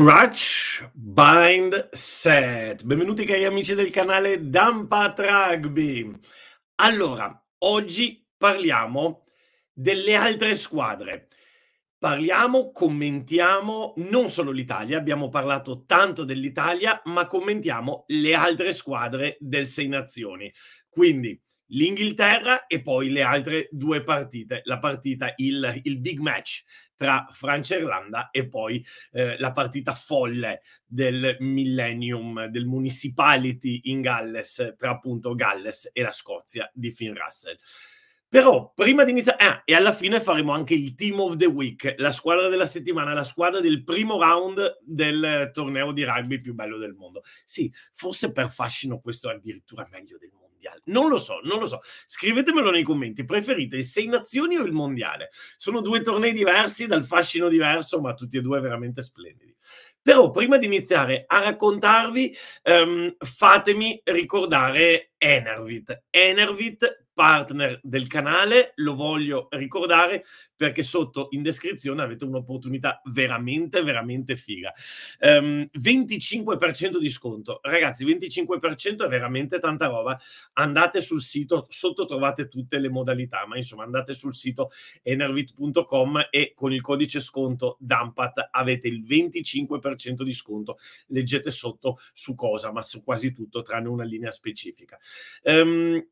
Crutch Bind Set. Benvenuti cari amici del canale Dampat Rugby. Allora, oggi parliamo delle altre squadre. Parliamo, commentiamo non solo l'Italia, abbiamo parlato tanto dell'Italia, ma commentiamo le altre squadre del Sei Nazioni. Quindi l'Inghilterra e poi le altre due partite, la partita, il, il big match tra Francia e Irlanda e poi eh, la partita folle del millennium, del municipality in Galles, tra appunto Galles e la Scozia di Finn Russell. Però prima di iniziare, ah, e alla fine faremo anche il team of the week, la squadra della settimana, la squadra del primo round del eh, torneo di rugby più bello del mondo. Sì, forse per fascino questo è addirittura meglio del mondo mondiale? Non lo so, non lo so. Scrivetemelo nei commenti. Preferite il Sei Nazioni o il mondiale? Sono due tornei diversi, dal fascino diverso, ma tutti e due veramente splendidi. Però prima di iniziare a raccontarvi, ehm, fatemi ricordare Enervit. Enervit, partner del canale, lo voglio ricordare perché sotto in descrizione avete un'opportunità veramente, veramente figa. Um, ehm, 25% di sconto. Ragazzi, 25% è veramente tanta roba. Andate sul sito, sotto trovate tutte le modalità, ma insomma andate sul sito enervit.com e con il codice sconto DAMPAT avete il 25% di sconto. Leggete sotto su cosa, ma su quasi tutto, tranne una linea specifica. Ähm,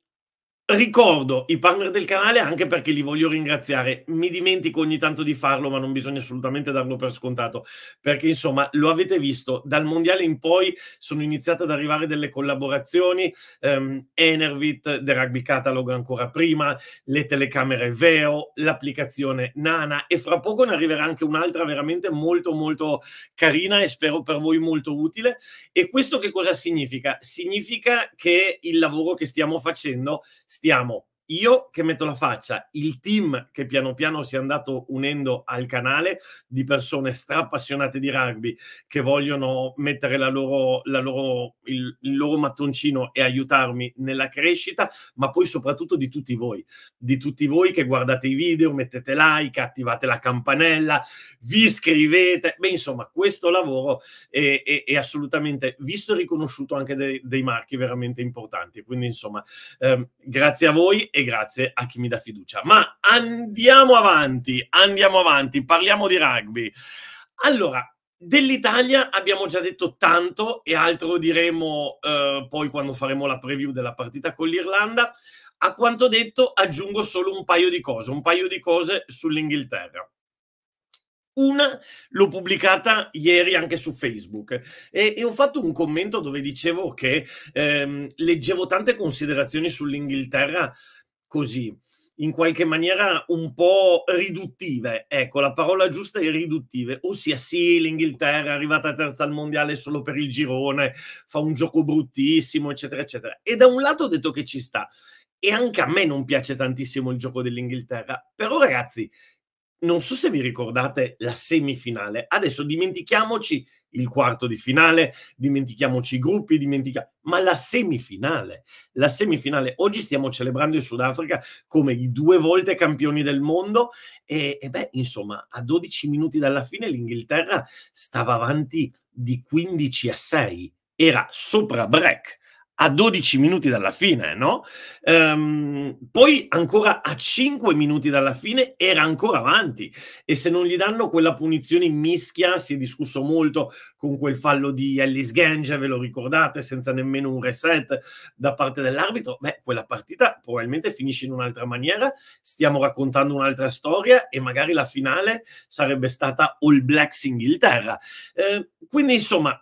Ricordo i partner del canale anche perché li voglio ringraziare. Mi dimentico ogni tanto di farlo, ma non bisogna assolutamente darlo per scontato, perché insomma, lo avete visto, dal mondiale in poi sono iniziate ad arrivare delle collaborazioni, ehm, Enervit, The Rugby Catalog ancora prima, le telecamere Veo, l'applicazione Nana e fra poco ne arriverà anche un'altra veramente molto molto carina e spero per voi molto utile. E questo che cosa significa? Significa che il lavoro che stiamo facendo stiamo io che metto la faccia, il team che piano piano si è andato unendo al canale di persone strappassionate di rugby che vogliono mettere la loro, la loro, il, il loro mattoncino e aiutarmi nella crescita, ma poi soprattutto di tutti voi, di tutti voi che guardate i video, mettete like, attivate la campanella, vi iscrivete. Beh, insomma, questo lavoro è, è, è assolutamente visto e riconosciuto anche dei, dei, marchi veramente importanti. Quindi, insomma, ehm, grazie a voi e grazie a chi mi dà fiducia. Ma andiamo avanti, andiamo avanti, parliamo di rugby. Allora, Dell'Italia abbiamo già detto tanto e altro diremo eh, poi quando faremo la preview della partita con l'Irlanda. A quanto detto aggiungo solo un paio di cose, un paio di cose sull'Inghilterra. Una l'ho pubblicata ieri anche su Facebook e, e ho fatto un commento dove dicevo che ehm, leggevo tante considerazioni sull'Inghilterra così, in qualche maniera un po' riduttive. Ecco, la parola giusta è riduttive, ossia sì, l'Inghilterra è arrivata terza al mondiale solo per il girone, fa un gioco bruttissimo, eccetera, eccetera. E da un lato ho detto che ci sta, e anche a me non piace tantissimo il gioco dell'Inghilterra, però ragazzi, non so se vi ricordate la semifinale. Adesso dimentichiamoci il quarto di finale, dimentichiamoci i gruppi, dimentica... ma la semifinale, la semifinale. Oggi stiamo celebrando il Sudafrica come i due volte campioni del mondo e, e beh, insomma, a 12 minuti dalla fine l'Inghilterra stava avanti di 15 a 6, era sopra break a 12 minuti dalla fine, no? Ehm, poi ancora a 5 minuti dalla fine era ancora avanti e se non gli danno quella punizione in mischia, si è discusso molto con quel fallo di Ellis Gange, ve lo ricordate, senza nemmeno un reset da parte dell'arbitro, beh, quella partita probabilmente finisce in un'altra maniera, stiamo raccontando un'altra storia e magari la finale sarebbe stata All Blacks Inghilterra. Ehm, quindi insomma,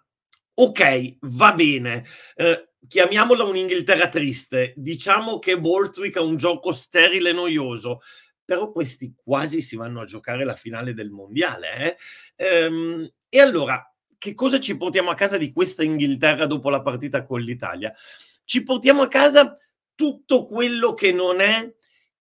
ok, va bene, eh, chiamiamola un'Inghilterra triste, diciamo che Bortwick è un gioco sterile e noioso, però questi quasi si vanno a giocare la finale del mondiale. Eh? Ehm, e allora, che cosa ci portiamo a casa di questa Inghilterra dopo la partita con l'Italia? Ci portiamo a casa tutto quello che non è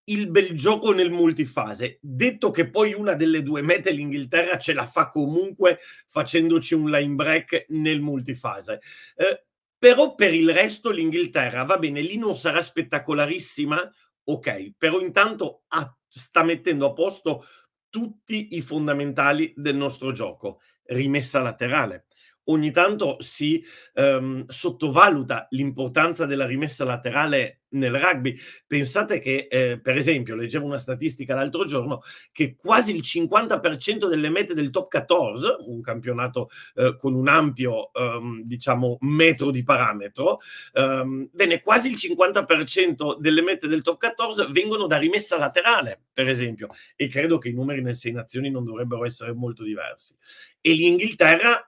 il bel gioco nel multifase. Detto che poi una delle due mete l'Inghilterra ce la fa comunque facendoci un line break nel multifase. Eh, però per il resto l'Inghilterra, va bene, lì non sarà spettacolarissima, ok, però intanto ha, sta mettendo a posto tutti i fondamentali del nostro gioco. Rimessa laterale, ogni tanto si ehm, sottovaluta l'importanza della rimessa laterale nel rugby. Pensate che, eh, per esempio, leggevo una statistica l'altro giorno che quasi il 50% delle mete del top 14, un campionato eh, con un ampio, ehm, diciamo, metro di parametro, ehm, bene, quasi il 50% delle mete del top 14 vengono da rimessa laterale, per esempio, e credo che i numeri nel Sei Nazioni non dovrebbero essere molto diversi. E l'Inghilterra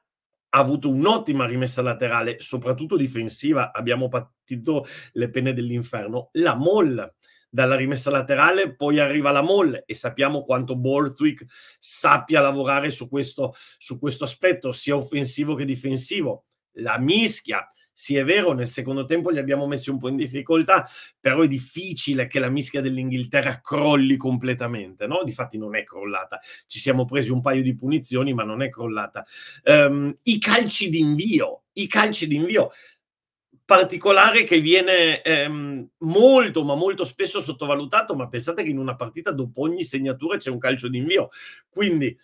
ha avuto un'ottima rimessa laterale, soprattutto difensiva. Abbiamo patito le pene dell'inferno. La molla dalla rimessa laterale, poi arriva la molle e sappiamo quanto Borthwick sappia lavorare su questo, su questo aspetto, sia offensivo che difensivo. La mischia sì, è vero, nel secondo tempo li abbiamo messi un po' in difficoltà, però è difficile che la mischia dell'Inghilterra crolli completamente, no? Difatti non è crollata. Ci siamo presi un paio di punizioni, ma non è crollata. Um, I calci d'invio, i calci d'invio particolare che viene ehm, molto ma molto spesso sottovalutato, ma pensate che in una partita dopo ogni segnatura c'è un calcio d'invio. Quindi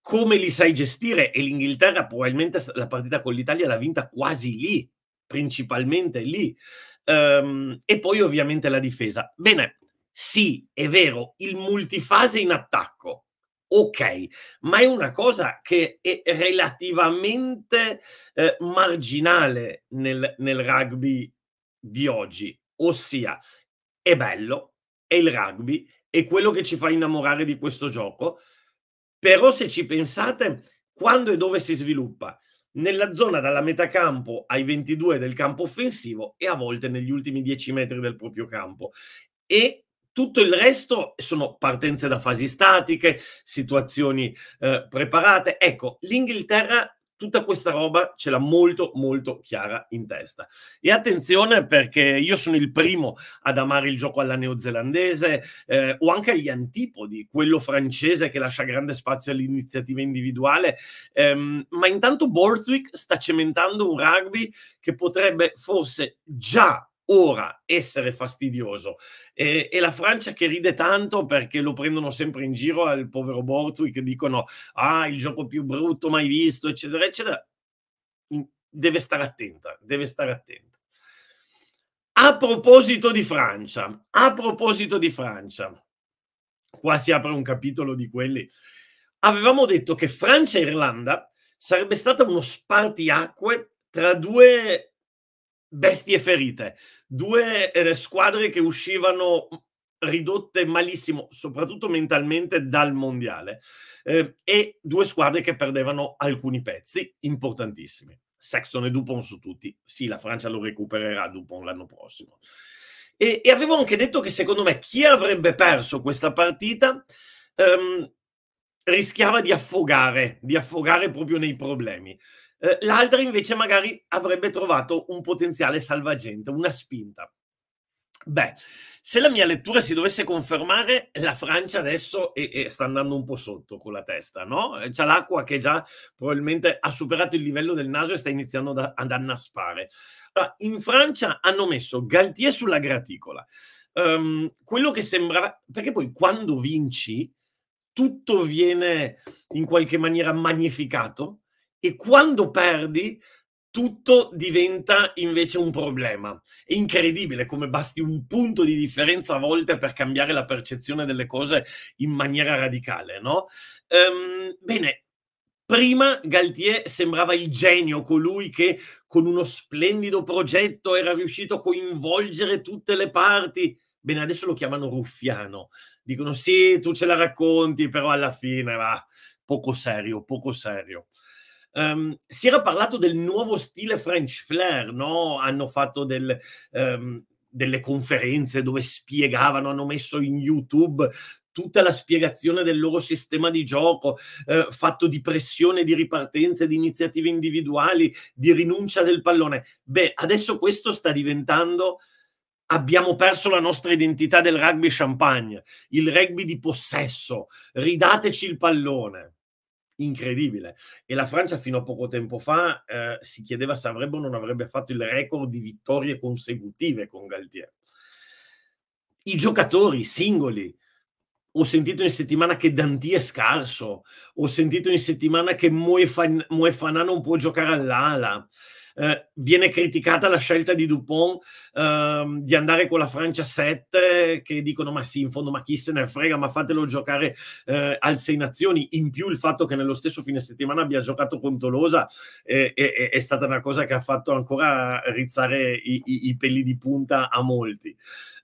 come li sai gestire e l'Inghilterra probabilmente la partita con l'Italia l'ha vinta quasi lì, principalmente lì. Um, e poi ovviamente la difesa. Bene, sì, è vero, il multifase in attacco, ok, ma è una cosa che è relativamente eh, marginale nel, nel rugby di oggi, ossia è bello, è il rugby, è quello che ci fa innamorare di questo gioco, però se ci pensate, quando e dove si sviluppa? nella zona dalla metà campo ai 22 del campo offensivo e a volte negli ultimi 10 metri del proprio campo. E tutto il resto sono partenze da fasi statiche, situazioni eh, preparate. Ecco, l'Inghilterra tutta questa roba ce l'ha molto molto chiara in testa. E attenzione perché io sono il primo ad amare il gioco alla neozelandese eh, o anche agli antipodi, quello francese che lascia grande spazio all'iniziativa individuale, ehm, ma intanto Borthwick sta cementando un rugby che potrebbe forse già ora essere fastidioso. E, e, la Francia che ride tanto perché lo prendono sempre in giro al povero Bortwick dicono ah il gioco più brutto mai visto eccetera eccetera deve stare attenta deve stare attenta a proposito di Francia a proposito di Francia qua si apre un capitolo di quelli avevamo detto che Francia e Irlanda sarebbe stata uno spartiacque tra due bestie ferite, due eh, squadre che uscivano mm, ridotte malissimo, soprattutto mentalmente, dal mondiale eh, e due squadre che perdevano alcuni pezzi importantissimi. Sexton e Dupont su tutti. Sì, la Francia lo recupererà Dupont l'anno prossimo. E, e avevo anche detto che secondo me chi avrebbe perso questa partita ehm, rischiava di affogare, di affogare proprio nei problemi. Eh, l'altra invece magari avrebbe trovato un potenziale salvagente, una spinta. Beh, se la mia lettura si dovesse confermare, la Francia adesso è, è, sta andando un po' sotto con la testa, no? Eh, C'è l'acqua che già probabilmente ha superato il livello del naso e sta iniziando da, ad annaspare. Allora, ah, in Francia hanno messo Galtier sulla graticola. Um, quello che sembrava... Perché poi quando vinci, tutto viene in qualche maniera magnificato, e quando perdi tutto diventa invece un problema. È incredibile come basti un punto di differenza a volte per cambiare la percezione delle cose in maniera radicale, no? Ehm, bene, Prima Galtier sembrava il genio, colui che con uno splendido progetto era riuscito a coinvolgere tutte le parti. Bene, adesso lo chiamano ruffiano. Dicono sì, tu ce la racconti, però alla fine va poco serio, poco serio. Um, si era parlato del nuovo stile French Flair, no? Hanno fatto del, um, delle conferenze dove spiegavano, hanno messo in YouTube tutta la spiegazione del loro sistema di gioco, eh, fatto di pressione, di ripartenze, di iniziative individuali, di rinuncia del pallone. Beh, adesso questo sta diventando abbiamo perso la nostra identità del rugby champagne, il rugby di possesso, ridateci il pallone incredibile. E la Francia fino a poco tempo fa eh, si chiedeva se avrebbe o non avrebbe fatto il record di vittorie consecutive con Galtier. I giocatori singoli. Ho sentito in settimana che Dantì è scarso, ho sentito in settimana che Moefan- Moefana non può giocare all'ala eh, viene criticata la scelta di Dupont ehm, di andare con la Francia 7, che dicono ma sì, in fondo ma chi se ne frega, ma fatelo giocare eh, al Sei Nazioni, in più il fatto che nello stesso fine settimana abbia giocato con Tolosa eh, è stata una cosa che ha fatto ancora rizzare i, i, i peli di punta a molti.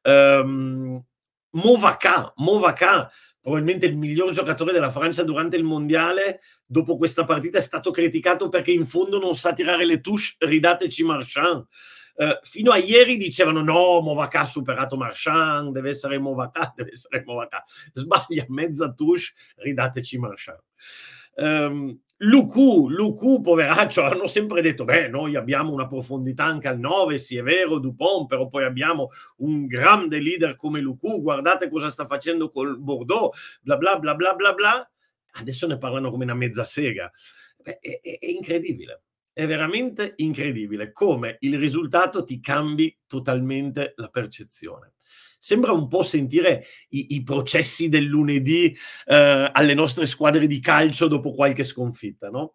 Um, ehm, Movacà, Movacà probabilmente il miglior giocatore della Francia durante il mondiale, dopo questa partita è stato criticato perché in fondo non sa tirare le touche, ridateci Marchand. Eh, fino a ieri dicevano no, Movaca ha superato Marchand, deve essere Movaca, deve essere Movaca. Sbaglia mezza touche, ridateci Marchand. Um, Lucu, Lucu, poveraccio, hanno sempre detto, beh, noi abbiamo una profondità anche al 9, sì è vero, Dupont, però poi abbiamo un grande leader come Lucu, guardate cosa sta facendo col Bordeaux, bla bla bla bla bla bla. Adesso ne parlano come una mezza sega. Beh, è, è, è incredibile, è veramente incredibile come il risultato ti cambi totalmente la percezione. Sembra un po' sentire i, i processi del lunedì eh, alle nostre squadre di calcio dopo qualche sconfitta, no?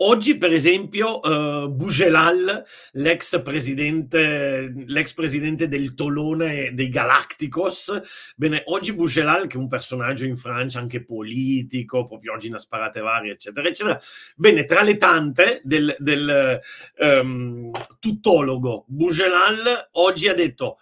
Oggi, per esempio, eh, Bugelal, l'ex presidente, l'ex presidente, del Tolone dei Galacticos, bene, oggi Bugelal, che è un personaggio in Francia anche politico, proprio oggi ne sparate varie, eccetera, eccetera, bene, tra le tante del, del um, tutologo, Bugelal oggi ha detto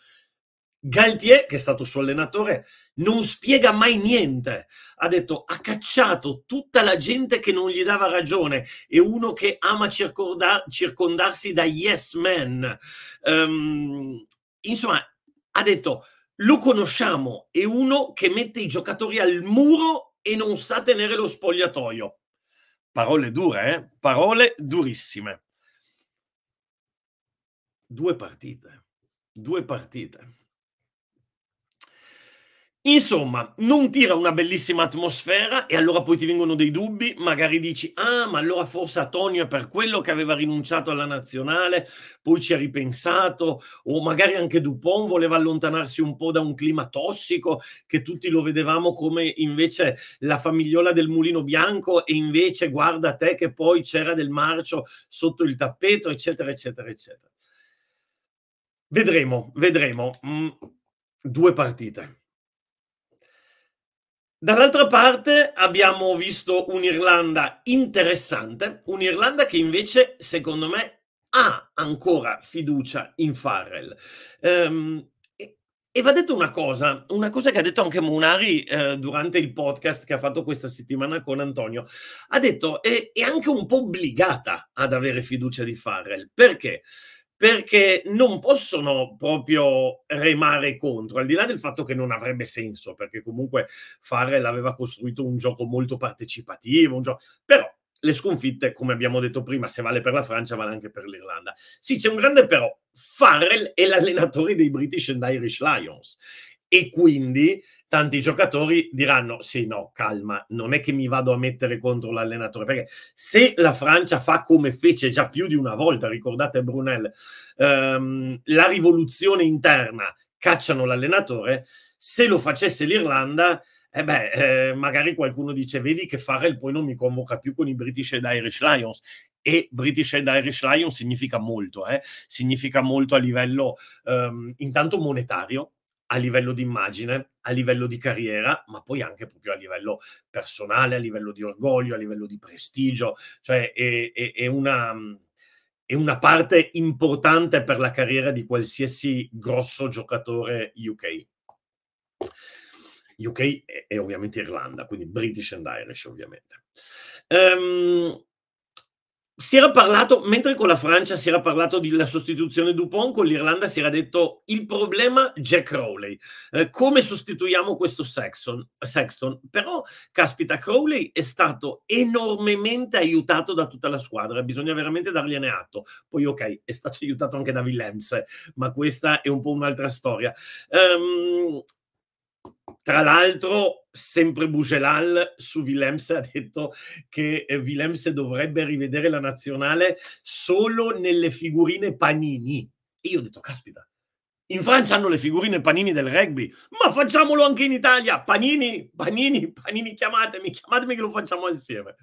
Galtier, che è stato suo allenatore, non spiega mai niente. Ha detto, ha cacciato tutta la gente che non gli dava ragione e uno che ama circonda- circondarsi da yes men. Um, insomma, ha detto, lo conosciamo, è uno che mette i giocatori al muro e non sa tenere lo spogliatoio. Parole dure, eh? parole durissime. Due partite, due partite Insomma, non tira una bellissima atmosfera e allora poi ti vengono dei dubbi, magari dici, ah, ma allora forse Antonio è per quello che aveva rinunciato alla nazionale, poi ci ha ripensato, o magari anche Dupont voleva allontanarsi un po' da un clima tossico, che tutti lo vedevamo come invece la famigliola del mulino bianco e invece guarda te che poi c'era del marcio sotto il tappeto, eccetera, eccetera, eccetera. Vedremo, vedremo. Mm, due partite Dall'altra parte abbiamo visto un'Irlanda interessante, un'Irlanda che invece, secondo me, ha ancora fiducia in Farrell. Um, e, va detto una cosa, una cosa che ha detto anche Munari eh, durante il podcast che ha fatto questa settimana con Antonio. Ha detto è, è anche un po' obbligata ad avere fiducia di Farrell. Perché? perché non possono proprio remare contro, al di là del fatto che non avrebbe senso, perché comunque Farrell aveva costruito un gioco molto partecipativo, un gioco... però le sconfitte, come abbiamo detto prima, se vale per la Francia, vale anche per l'Irlanda. Sì, c'è un grande però, Farrell è l'allenatore dei British and Irish Lions e quindi tanti giocatori diranno sì, no, calma, non è che mi vado a mettere contro l'allenatore, perché se la Francia fa come fece già più di una volta, ricordate Brunel, ehm, la rivoluzione interna, cacciano l'allenatore, se lo facesse l'Irlanda, eh beh, eh, magari qualcuno dice, vedi che Farrell poi non mi convoca più con i British ed Irish Lions e British ed Irish Lions significa molto, eh? significa molto a livello ehm, intanto monetario, a livello di immagine, a livello di carriera, ma poi anche proprio a livello personale, a livello di orgoglio, a livello di prestigio, cioè è, è, è una mm, è una parte importante per la carriera di qualsiasi grosso giocatore UK. UK è, ovviamente Irlanda, quindi British and Irish ovviamente. Um, si era parlato, mentre con la Francia si era parlato della sostituzione Dupont, con l'Irlanda si era detto il problema Jack Crowley. Eh, come sostituiamo questo Sexton? Sexton? Però, caspita, Crowley è stato enormemente aiutato da tutta la squadra, bisogna veramente dargliene atto. Poi, ok, è stato aiutato anche da Willems, ma questa è un po' un'altra storia. Um, tra l'altro, sempre Bugelal su Willems ha detto che eh, Willems dovrebbe rivedere la nazionale solo nelle figurine panini. E io ho detto, caspita, in Francia hanno le figurine panini del rugby, ma facciamolo anche in Italia. Panini, panini, panini, chiamatemi, chiamatemi che lo facciamo insieme.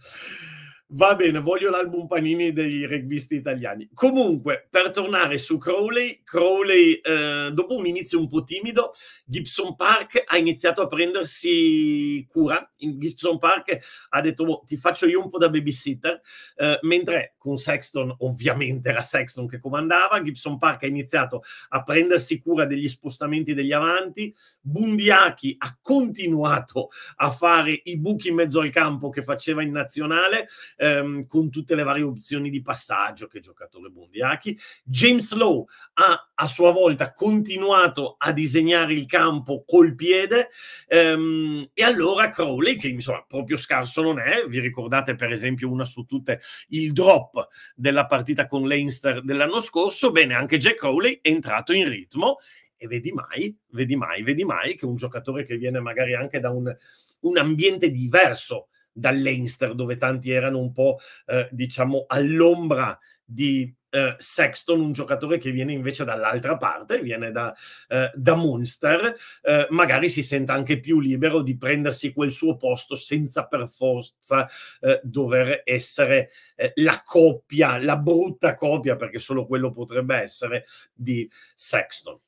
Va bene, voglio l'album Panini dei rugbyisti italiani. Comunque, per tornare su Crowley, Crowley, eh, dopo un inizio un po' timido, Gibson Park ha iniziato a prendersi cura. Gibson Park ha detto, oh, ti faccio io un po' da babysitter, eh, mentre con Sexton, ovviamente era Sexton che comandava, Gibson Park ha iniziato a prendersi cura degli spostamenti degli avanti, Bundiachi ha continuato a fare i buchi in mezzo al campo che faceva in nazionale ehm, con tutte le varie opzioni di passaggio che giocatore Bondiachi. James Lowe ha a sua volta continuato a disegnare il campo col piede ehm, e allora Crowley, che insomma proprio scarso non è, vi ricordate per esempio una su tutte il drop della partita con Leinster dell'anno scorso, bene, anche Jack Crowley è entrato in ritmo e vedi mai, vedi mai, vedi mai che un giocatore che viene magari anche da un, un ambiente diverso dall'Einster, dove tanti erano un po', eh, diciamo, all'ombra di eh, Sexton, un giocatore che viene invece dall'altra parte, viene da, eh, da Munster, eh, magari si senta anche più libero di prendersi quel suo posto senza per forza eh, dover essere eh, la coppia, la brutta coppia, perché solo quello potrebbe essere, di Sexton.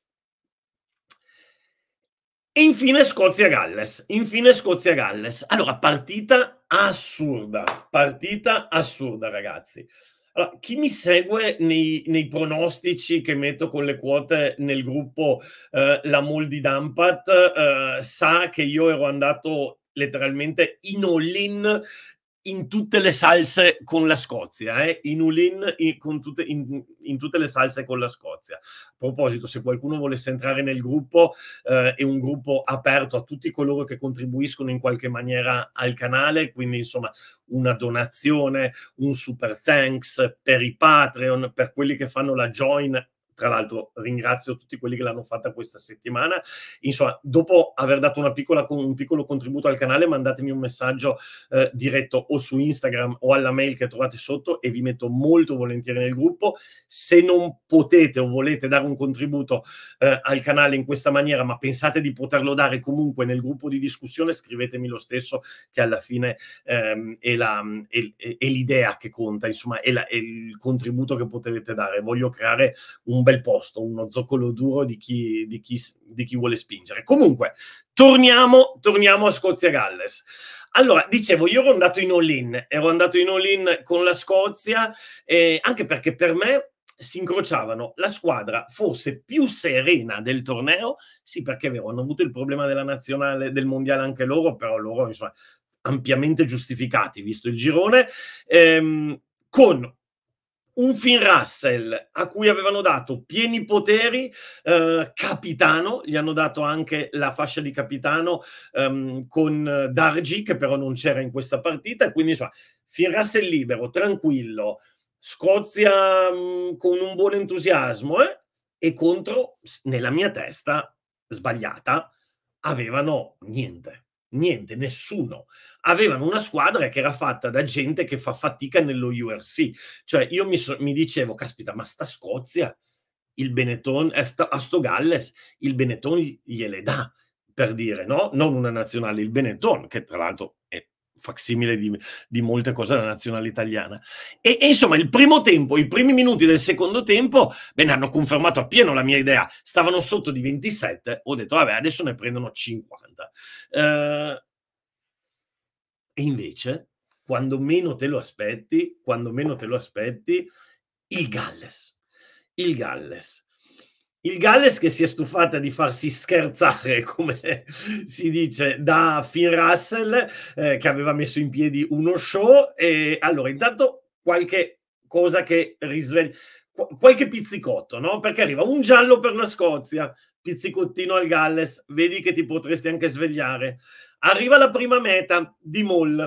E infine Scozia-Galles. Infine Scozia-Galles. Allora, partita assurda. Partita assurda, ragazzi. Allora, chi mi segue nei, nei, pronostici che metto con le quote nel gruppo eh, La Moldi Dampat eh, sa che io ero andato letteralmente in all-in in tutte le salse con la Scozia, eh? in Ulin in, tutte, in, in, tutte le salse con la Scozia. A proposito, se qualcuno volesse entrare nel gruppo, eh, è un gruppo aperto a tutti coloro che contribuiscono in qualche maniera al canale, quindi insomma una donazione, un super thanks per i Patreon, per quelli che fanno la join tra l'altro ringrazio tutti quelli che l'hanno fatta questa settimana. Insomma, dopo aver dato una piccola, un piccolo contributo al canale, mandatemi un messaggio eh, diretto o su Instagram o alla mail che trovate sotto e vi metto molto volentieri nel gruppo. Se non potete o volete dare un contributo eh, al canale in questa maniera, ma pensate di poterlo dare comunque nel gruppo di discussione, scrivetemi lo stesso, che alla fine ehm, è, la, è, è, l'idea che conta, insomma, è, la, è il contributo che potete dare. Voglio creare un bel posto, uno zoccolo duro di chi, di chi, di chi vuole spingere. Comunque, torniamo, torniamo a Scozia-Galles. Allora, dicevo, io ero andato in all-in, ero andato in all-in con la Scozia, eh, anche perché per me si incrociavano la squadra forse più serena del torneo, sì perché è vero, hanno avuto il problema della nazionale, del mondiale anche loro, però loro insomma ampiamente giustificati, visto il girone, ehm, con un Finn Russell a cui avevano dato pieni poteri, eh, capitano, gli hanno dato anche la fascia di capitano ehm, con eh, Dargi, che però non c'era in questa partita, quindi insomma, Finn Russell libero, tranquillo, Scozia mh, mm, con un buon entusiasmo eh? e contro, nella mia testa, sbagliata, avevano niente. Niente, nessuno. Avevano una squadra che era fatta da gente che fa fatica nello URC. Cioè, io mi, so, mi dicevo, caspita, ma sta Scozia, il Benetton, eh, a sto Galles, il Benetton gliele dà, per dire, no? Non una nazionale, il Benetton, che tra l'altro facsimile di, di, molte cose della nazionale italiana. E, e, insomma, il primo tempo, i primi minuti del secondo tempo, bene, hanno confermato appieno la mia idea. Stavano sotto di 27, ho detto, vabbè, adesso ne prendono 50. Eh, e invece, quando meno te lo aspetti, quando meno te lo aspetti, il Galles. Il Galles il Galles che si è stufata di farsi scherzare, come si dice, da Finn Russell, eh, che aveva messo in piedi uno show. E allora, intanto qualche cosa che risveglia, qualche pizzicotto, no? Perché arriva un giallo per la Scozia, pizzicottino al Galles, vedi che ti potresti anche svegliare. Arriva la prima meta di Moll.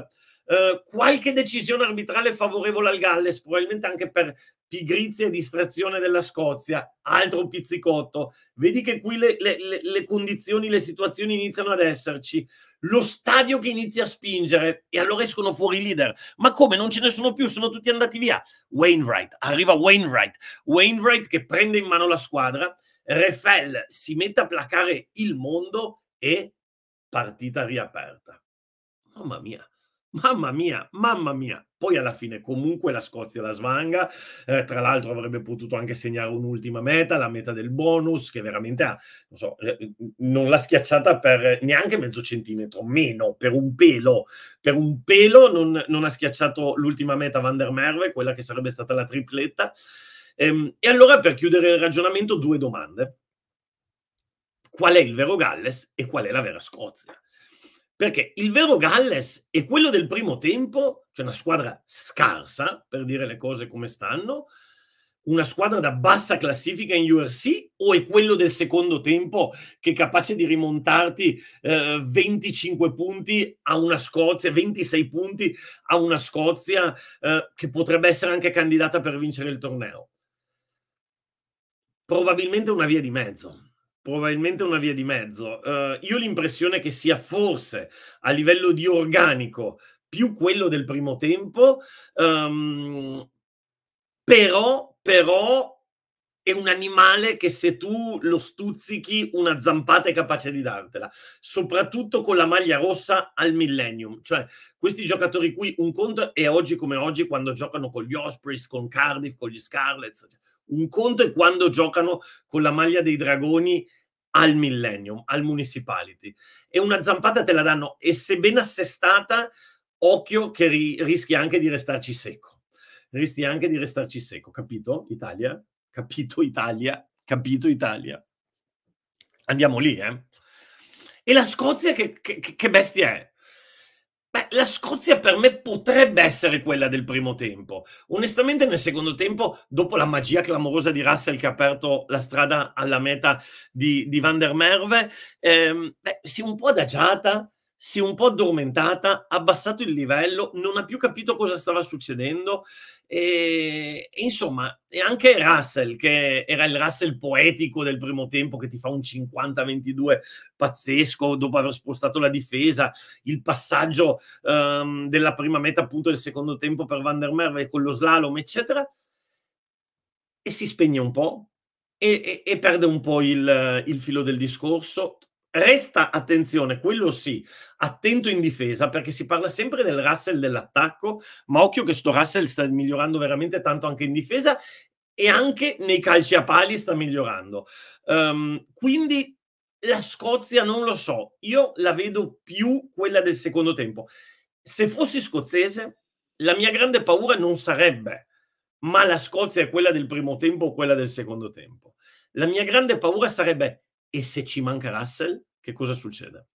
Eh, qualche decisione arbitrale favorevole al Galles, probabilmente anche per pigrizia e distrazione della Scozia, altro pizzicotto. Vedi che qui le, le, le, condizioni, le situazioni iniziano ad esserci. Lo stadio che inizia a spingere e allora escono fuori i leader. Ma come? Non ce ne sono più, sono tutti andati via. Wainwright, arriva Wainwright. Wainwright che prende in mano la squadra. Refel si mette a placare il mondo e partita riaperta. Mamma mia. Mamma mia, mamma mia. Poi alla fine comunque la Scozia la svanga, eh, tra l'altro avrebbe potuto anche segnare un'ultima meta, la meta del bonus, che veramente ha, non, so, eh, non l'ha schiacciata per neanche mezzo centimetro, meno, per un pelo. Per un pelo non, non ha schiacciato l'ultima meta Van der Merwe, quella che sarebbe stata la tripletta. Ehm, e allora per chiudere il ragionamento due domande. Qual è il vero Galles e qual è la vera Scozia? Perché il vero Galles è quello del primo tempo, cioè una squadra scarsa, per dire le cose come stanno, una squadra da bassa classifica in URC o è quello del secondo tempo che è capace di rimontarti eh, 25 punti a una Scozia, 26 punti a una Scozia eh, che potrebbe essere anche candidata per vincere il torneo? Probabilmente una via di mezzo probabilmente una via di mezzo. Uh, io ho l'impressione che sia forse a livello di organico più quello del primo tempo, um, però, però è un animale che se tu lo stuzzichi una zampata è capace di dartela, soprattutto con la maglia rossa al millennium, cioè questi giocatori qui un conto è oggi come oggi quando giocano con gli Ospreys, con Cardiff, con gli Scarlets, un conto è quando giocano con la maglia dei dragoni al Millennium, al Municipality. E una zampata te la danno e se ben assestata, occhio che ri- rischi anche di restarci secco. Rischi anche di restarci secco, capito Italia? Capito Italia? Capito Italia? Andiamo lì, eh? E la Scozia che, che, che bestia è? la Scozia per me potrebbe essere quella del primo tempo. Onestamente, nel secondo tempo, dopo la magia clamorosa di Russell che ha aperto la strada alla meta di, di Van der Merve, ehm, beh, si è un po' adagiata si è un po' addormentata, ha abbassato il livello, non ha più capito cosa stava succedendo. E, e, insomma, e anche Russell, che era il Russell poetico del primo tempo, che ti fa un 50-22 pazzesco dopo aver spostato la difesa, il passaggio um, della prima meta, appunto, del secondo tempo per Van der Merwe con lo slalom, eccetera. E si spegne un po'. E, e perde un po' il, il filo del discorso Resta attenzione, quello sì, attento in difesa perché si parla sempre del Russell dell'attacco, ma occhio che sto Russell sta migliorando veramente tanto anche in difesa e anche nei calci a pali sta migliorando. Um, quindi la Scozia non lo so, io la vedo più quella del secondo tempo. Se fossi scozzese, la mia grande paura non sarebbe, ma la Scozia è quella del primo tempo o quella del secondo tempo. La mia grande paura sarebbe e se ci manca Russell, che cosa succede?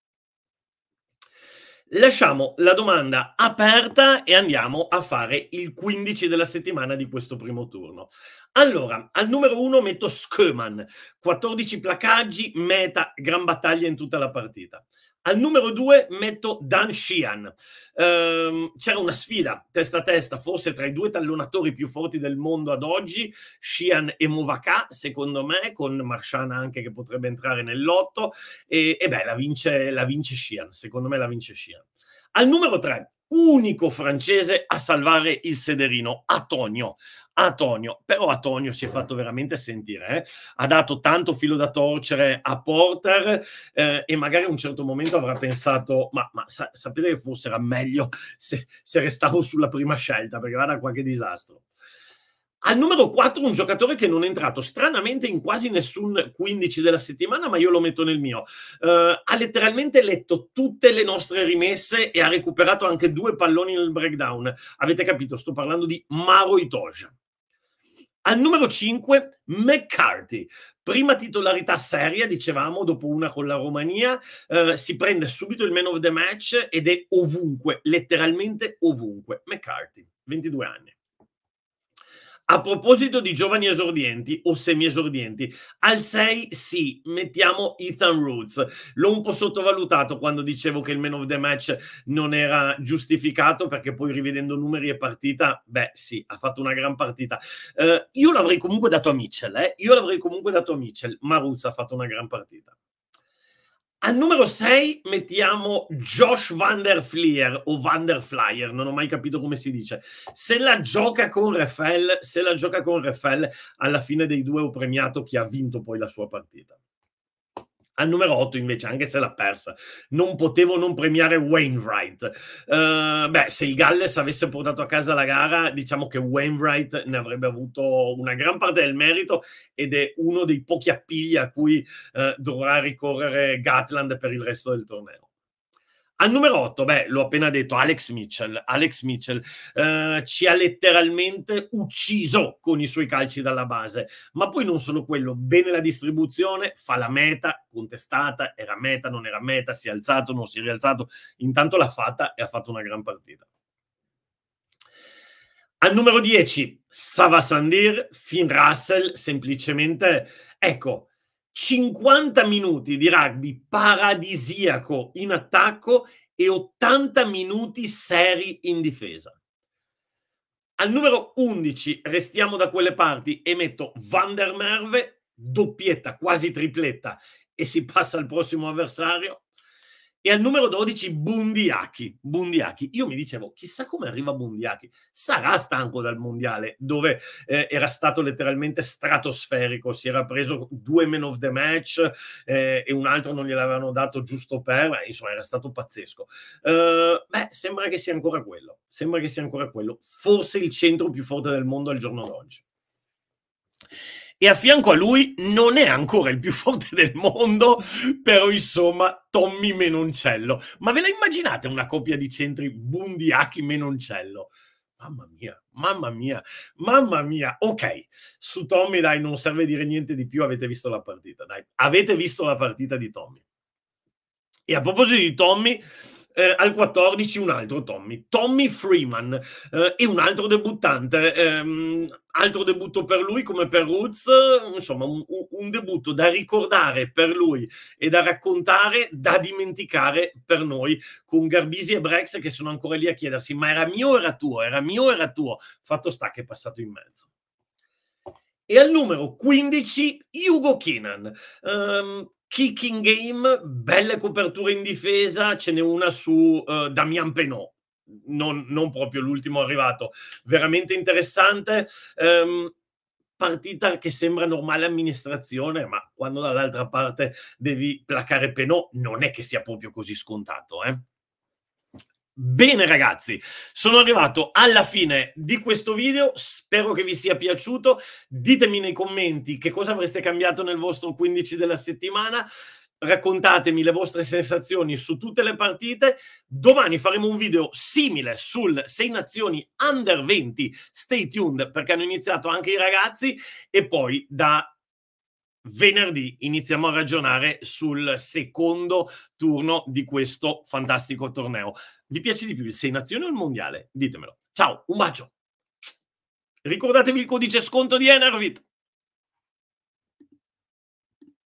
Lasciamo la domanda aperta e andiamo a fare il 15 della settimana di questo primo turno. Allora, al numero 1 metto Schumann, 14 placaggi, meta, gran battaglia in tutta la partita. Al numero due metto Dan Sheehan. Ehm, c'era una sfida testa a testa, forse tra i due tallonatori più forti del mondo ad oggi, Sheehan e Movaka, secondo me, con Marciana anche che potrebbe entrare nell'otto. E, e beh, la vince, la vince Sheehan, secondo me la vince Sheehan. Al numero tre unico francese a salvare il sederino, Antonio. Antonio, però Antonio si è fatto veramente sentire, eh? ha dato tanto filo da torcere a Porter eh, e magari a un certo momento avrà pensato, ma, ma sa- sapete che forse era meglio se, se restavo sulla prima scelta, perché vada a qualche disastro. Al numero 4 un giocatore che non è entrato stranamente in quasi nessun 15 della settimana, ma io lo metto nel mio. Uh, ha letteralmente letto tutte le nostre rimesse e ha recuperato anche due palloni nel breakdown. Avete capito, sto parlando di Maro Itoja. Al numero 5 McCarthy, prima titolarità seria, dicevamo, dopo una con la Romania, eh, si prende subito il man of the match ed è ovunque, letteralmente ovunque. McCarthy, 22 anni. A proposito di giovani esordienti o semi-esordienti, al 6 sì, mettiamo Ethan Roots. L'ho un po' sottovalutato quando dicevo che il man of the match non era giustificato, perché poi rivedendo numeri e partita, beh sì, ha fatto una gran partita. Uh, io l'avrei comunque dato a Mitchell, eh? io l'avrei comunque dato a Mitchell, ma Roots ha fatto una gran partita. Al numero 6 mettiamo Josh Van der Flier o Van der Flyer, non ho mai capito come si dice. Se la gioca con Rafael, se la gioca con Refel, alla fine dei due ho premiato chi ha vinto poi la sua partita. Al numero 8 invece, anche se l'ha persa, non potevo non premiare Wainwright. Uh, beh, se il Galles avesse portato a casa la gara, diciamo che Wainwright ne avrebbe avuto una gran parte del merito ed è uno dei pochi appigli a cui uh, dovrà ricorrere Gatland per il resto del torneo. Al numero 8, beh, l'ho appena detto, Alex Mitchell. Alex Mitchell eh, ci ha letteralmente ucciso con i suoi calci dalla base, ma poi non solo quello, bene la distribuzione, fa la meta, contestata, era meta, non era meta, si è alzato, non si è rialzato, intanto l'ha fatta e ha fatto una gran partita. Al numero 10, Sava Sandir, Finn Russell, semplicemente, ecco, 50 minuti di rugby paradisiaco in attacco e 80 minuti seri in difesa. Al numero 11 restiamo da quelle parti e metto Van der Merve, doppietta, quasi tripletta, e si passa al prossimo avversario. E al numero 12 Bundiaki. Bundiachi. Io mi dicevo, chissà come arriva Bundiaki. Sarà stanco dal mondiale dove eh, era stato letteralmente stratosferico. Si era preso due men of the match eh, e un altro non gliel'avevano dato giusto per. Beh, insomma, era stato pazzesco. Uh, beh, sembra che sia ancora quello. Sembra che sia ancora quello. Forse il centro più forte del mondo al giorno d'oggi e a fianco a lui non è ancora il più forte del mondo, però insomma Tommy Menoncello. Ma ve la immaginate una coppia di centri Bundiachi Menoncello? Mamma mia, mamma mia, mamma mia. Ok, su Tommy dai non serve dire niente di più, avete visto la partita, dai. Avete visto la partita di Tommy. E a proposito di Tommy, eh, al 14 un altro Tommy, Tommy Freeman, eh, e un altro debuttante, ehm, altro debutto per lui come per Roots, insomma un, un, debutto da ricordare per lui e da raccontare, da dimenticare per noi, con Garbisi e Brex che sono ancora lì a chiedersi ma era mio o era tuo, era mio o era tuo, fatto sta che è passato in mezzo. E al numero 15 Hugo Keenan. Um, Kicking game, belle coperture in difesa, ce n'è una su uh, Damian Penot, non, non, proprio l'ultimo arrivato, veramente interessante. Um, partita che sembra normale amministrazione, ma quando dall'altra parte devi placare Penot, non è che sia proprio così scontato, eh? Bene ragazzi, sono arrivato alla fine di questo video, spero che vi sia piaciuto, ditemi nei commenti che cosa avreste cambiato nel vostro 15 della settimana, raccontatemi le vostre sensazioni su tutte le partite, domani faremo un video simile sul 6 nazioni under 20, stay tuned perché hanno iniziato anche i ragazzi e poi da venerdì iniziamo a ragionare sul secondo turno di questo fantastico torneo. Vi piace di più il 6 Nazioni o il Mondiale? Ditemelo. Ciao, un bacio. Ricordatevi il codice sconto di Enervit.